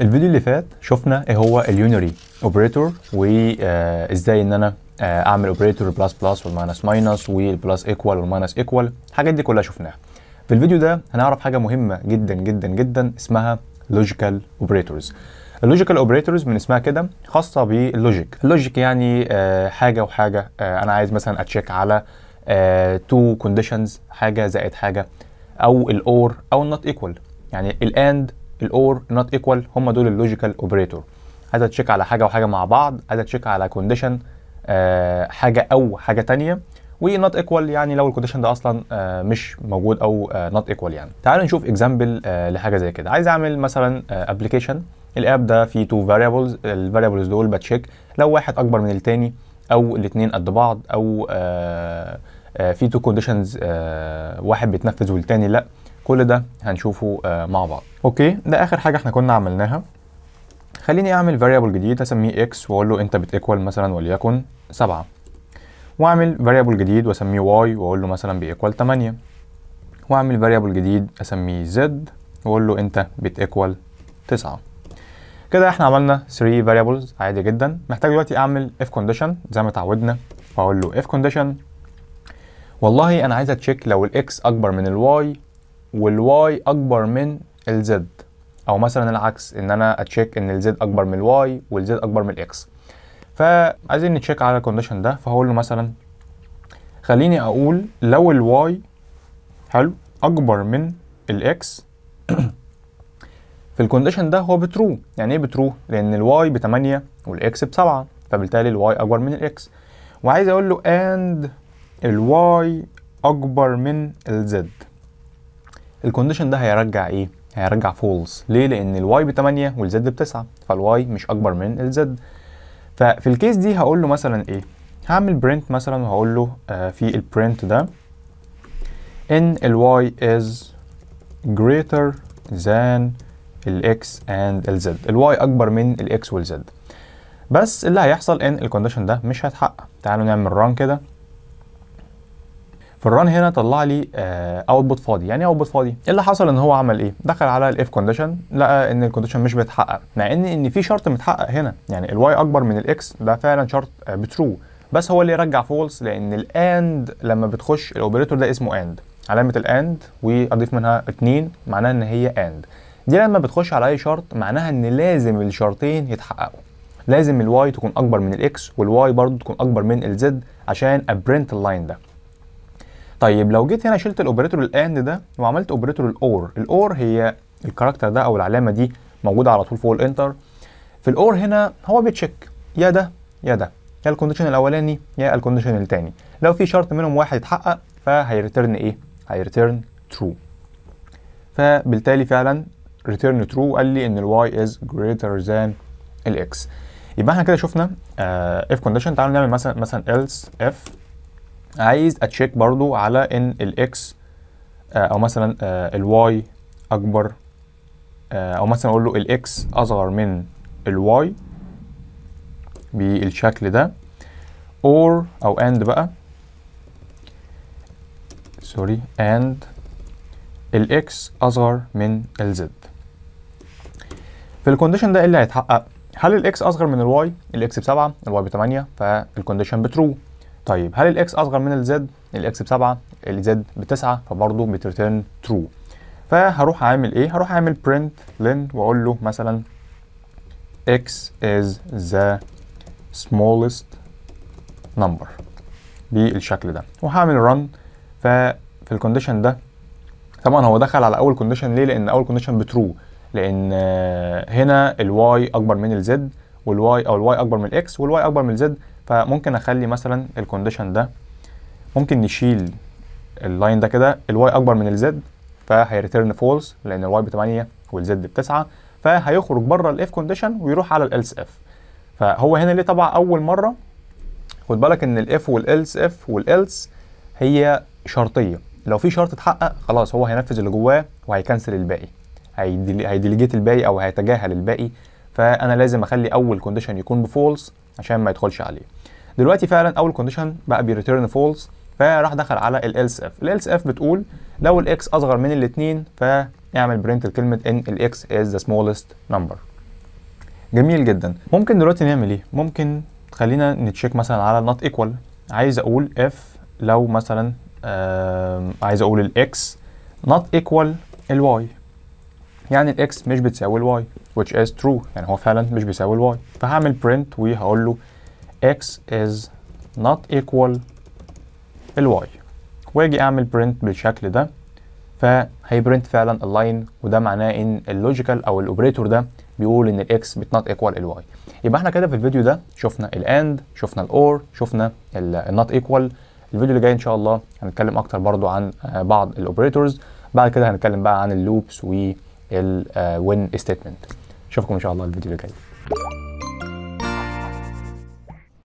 الفيديو اللي فات شفنا ايه هو اليونري اوبريتور وازاي آه، ان انا آه، اعمل اوبريتور بلس بلس والماينس ماينس والبلس ايكوال والماينس ايكوال الحاجات دي كلها شفناها في الفيديو ده هنعرف حاجه مهمه جدا جدا جدا اسمها لوجيكال اوبريتورز اللوجيكال اوبريتورز من اسمها كده خاصه باللوجيك اللوجيك يعني آه، حاجه وحاجه انا عايز مثلا اتشيك على تو كونديشنز حاجه زائد حاجه او الاور او النوت ايكوال يعني الاند الاور نوت ايكوال هم دول اللوجيكال اوبريتور عايز تشيك على حاجه وحاجه مع بعض عايز تشيك على كونديشن آه حاجه او حاجه ثانيه ونوت ايكوال يعني لو الكونديشن ده اصلا آه مش موجود او نوت آه ايكوال يعني تعالوا نشوف اكزامبل آه، لحاجه زي كده عايز اعمل مثلا ابلكيشن آه، الاب ده فيه تو فاريبلز الفاريبلز دول بتشيك لو واحد اكبر من الثاني او الاثنين قد بعض او في تو كونديشنز واحد بيتنفذ والتاني لا كل ده هنشوفه آه، مع بعض اوكي ده اخر حاجه احنا كنا عملناها خليني اعمل variable جديد اسميه x واقول له انت بتيكوال مثلا وليكن 7 واعمل variable جديد واسميه y واقول له مثلا بيكوال 8 واعمل variable جديد اسميه z واقول له انت بتيكوال 9 كده احنا عملنا 3 variables عادي جدا محتاج دلوقتي اعمل if condition زي ما اتعودنا واقول له if condition والله انا عايز اتشيك لو الاكس اكبر من الواي والواي اكبر من الزد او مثلا العكس ان انا اتشيك ان الزد اكبر من الواي والزد اكبر من الاكس فعايزين نتشيك على الكونديشن ده فهقول له مثلا خليني اقول لو الواي حلو اكبر من الاكس في الكونديشن ده هو بترو يعني ايه بترو لان الواي ب 8 والاكس ب 7 فبالتالي الواي اكبر من الاكس وعايز اقول له اند الواي اكبر من الزد الكونديشن ده هيرجع ايه هيرجع فولس ليه لان الواي ب 8 والزد ب 9 فالواي مش اكبر من الزد ففي الكيس دي هقول له مثلا ايه هعمل برنت مثلا وهقول له آه في البرنت ده ان الواي از جريتر ذان الاكس اند الزد الواي اكبر من الاكس والزد بس اللي هيحصل ان الكونديشن ده مش هيتحقق تعالوا نعمل ران كده فالران هنا طلع لي اوتبوت آه، فاضي يعني اوتبوت إيه فاضي إيه اللي حصل ان هو عمل ايه دخل على الاف كونديشن لقى ان الكونديشن مش بيتحقق مع ان ان في شرط متحقق هنا يعني الواي اكبر من الاكس ده فعلا شرط بترو آه، بس هو اللي يرجع فولس لان الاند لما بتخش الاوبريتور ده اسمه اند علامه الاند واضيف منها 2 معناها ان هي اند دي لما بتخش على اي شرط معناها ان لازم الشرطين يتحققوا لازم الواي تكون اكبر من الاكس والواي برضو تكون اكبر من الزد عشان ابرنت اللاين ده طيب لو جيت هنا شلت الاوبريتور الاند ده وعملت اوبريتور الاور الاور هي الكاركتر ده او العلامه دي موجوده على طول فوق الانتر في الاور هنا هو بيتشيك يا ده يا ده يا الكونديشن الاولاني يا الكونديشن الثاني لو في شرط منهم واحد اتحقق فهيرترن ايه هيرترن ترو فبالتالي فعلا ريتيرن ترو قال لي ان الواي از جريتر ذان الاكس يبقى احنا كده شفنا اف آه، كونديشن تعالوا نعمل مثلا مثلا else اف عايز اتشيك برضو على ان الاكس آه، او مثلا آه، الواي اكبر آه، او مثلا اقول له الاكس اصغر من الواي بالشكل ده or او and بقى سوري and الاكس اصغر من الزد في الكونديشن ده ايه اللي هيتحقق هل الاكس اصغر من الواي الاكس ب 7 الواي ب 8 فالكونديشن بترو طيب هل الاكس اصغر من الزد الاكس بسبعة الزد بتسعة فبرضه بترتيرن ترو فهروح اعمل ايه هروح اعمل print len واقول له مثلا x is the smallest number بالشكل ده وهعمل run ففي الكونديشن ده طبعا هو دخل على اول كونديشن ليه لان اول كونديشن بترو لان هنا الواي اكبر من الزد والواي او الواي اكبر من الاكس والواي اكبر من الزد فممكن اخلي مثلا الكونديشن ده ممكن نشيل اللاين ده كده الواي اكبر من الزد فهيريتيرن فولس لان الواي ب 8 والزد ب 9 فهيخرج بره الاف كونديشن ويروح على الالس اف فهو هنا ليه طبع اول مره خد بالك ان الاف والالس اف والالس هي شرطيه لو في شرط اتحقق خلاص هو هينفذ اللي جواه وهيكنسل الباقي هيديليجيت الباقي او هيتجاهل الباقي فانا لازم اخلي اول كونديشن يكون بفولس عشان ما يدخلش عليه دلوقتي فعلا اول كونديشن بقى بيريتيرن فولس فراح دخل على الالس اف الالس اف بتقول لو الاكس اصغر من الاثنين فاعمل برنت لكلمه ان الاكس از ذا سمولست نمبر جميل جدا ممكن دلوقتي نعمل ايه ممكن خلينا نتشيك مثلا على نوت ايكوال عايز اقول اف لو مثلا عايز اقول الاكس نوت ايكوال الواي يعني الاكس مش بتساوي الواي which is true يعني هو فعلا مش بيساوي الواي فهعمل برنت وهقول له x is not equal ال y واجي اعمل برنت بالشكل ده فهيبرنت فعلا اللاين وده معناه ان اللوجيكال او الاوبريتور ده بيقول ان الاكس بت نوت ايكوال الواي يبقى احنا كده في الفيديو ده شفنا الاند شفنا الاور شفنا النوت ايكوال الفيديو اللي جاي ان شاء الله هنتكلم اكتر برضو عن آه، بعض الاوبريتورز بعد كده هنتكلم بقى عن اللوبس والوين ستيتمنت اشوفكم ان شاء الله الفيديو اللي جاي